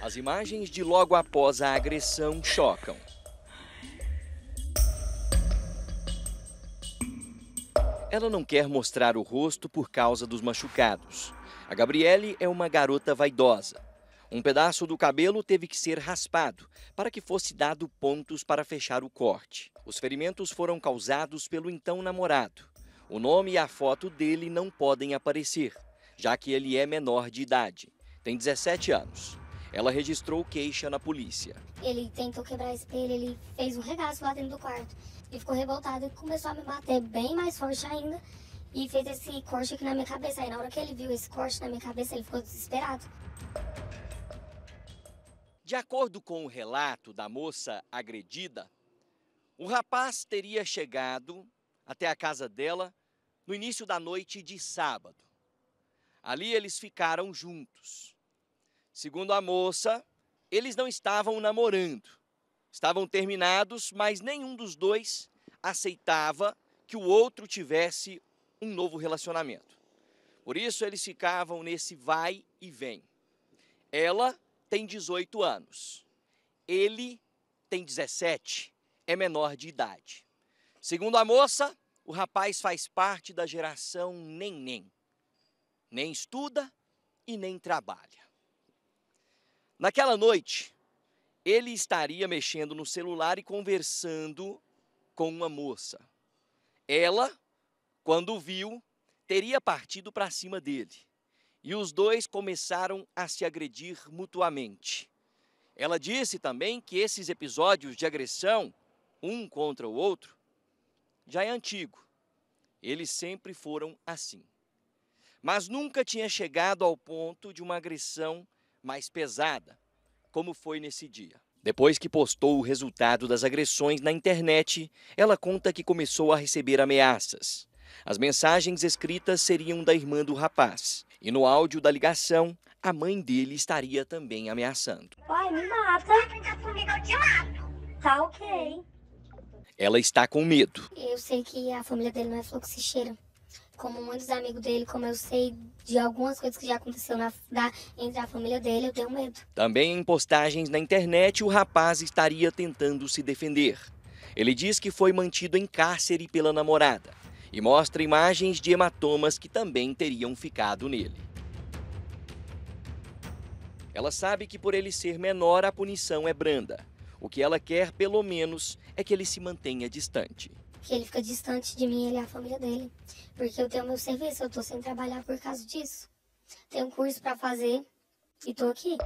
As imagens de logo após a agressão chocam. Ela não quer mostrar o rosto por causa dos machucados. A Gabriele é uma garota vaidosa. Um pedaço do cabelo teve que ser raspado para que fosse dado pontos para fechar o corte. Os ferimentos foram causados pelo então namorado. O nome e a foto dele não podem aparecer, já que ele é menor de idade. Tem 17 anos. Ela registrou queixa na polícia. Ele tentou quebrar espelho, ele fez um regaço lá dentro do quarto. Ele ficou revoltado e começou a me bater bem mais forte ainda e fez esse corte aqui na minha cabeça. Aí na hora que ele viu esse corte na minha cabeça, ele ficou desesperado. De acordo com o relato da moça agredida, o rapaz teria chegado até a casa dela no início da noite de sábado. Ali eles ficaram juntos. Segundo a moça, eles não estavam namorando. Estavam terminados, mas nenhum dos dois aceitava que o outro tivesse um novo relacionamento. Por isso eles ficavam nesse vai e vem. Ela tem 18 anos. Ele tem 17, é menor de idade. Segundo a moça, o rapaz faz parte da geração nem nem. Nem estuda e nem trabalha. Naquela noite, ele estaria mexendo no celular e conversando com uma moça. Ela, quando viu, teria partido para cima dele. E os dois começaram a se agredir mutuamente. Ela disse também que esses episódios de agressão, um contra o outro, já é antigo. Eles sempre foram assim. Mas nunca tinha chegado ao ponto de uma agressão mais pesada, como foi nesse dia. Depois que postou o resultado das agressões na internet, ela conta que começou a receber ameaças. As mensagens escritas seriam da irmã do rapaz. E no áudio da ligação, a mãe dele estaria também ameaçando. Pai, me mata. Tá ok. Ela está com medo. Eu sei que a família dele não é fluxicheira como muitos amigos dele, como eu sei de algumas coisas que já aconteceu na, da, entre a família dele, eu tenho medo. Também em postagens na internet, o rapaz estaria tentando se defender. Ele diz que foi mantido em cárcere pela namorada e mostra imagens de hematomas que também teriam ficado nele. Ela sabe que por ele ser menor, a punição é branda. O que ela quer, pelo menos, é que ele se mantenha distante que ele fica distante de mim, ele e a família dele. Porque eu tenho meu serviço, eu tô sem trabalhar por causa disso. Tenho curso para fazer e tô aqui.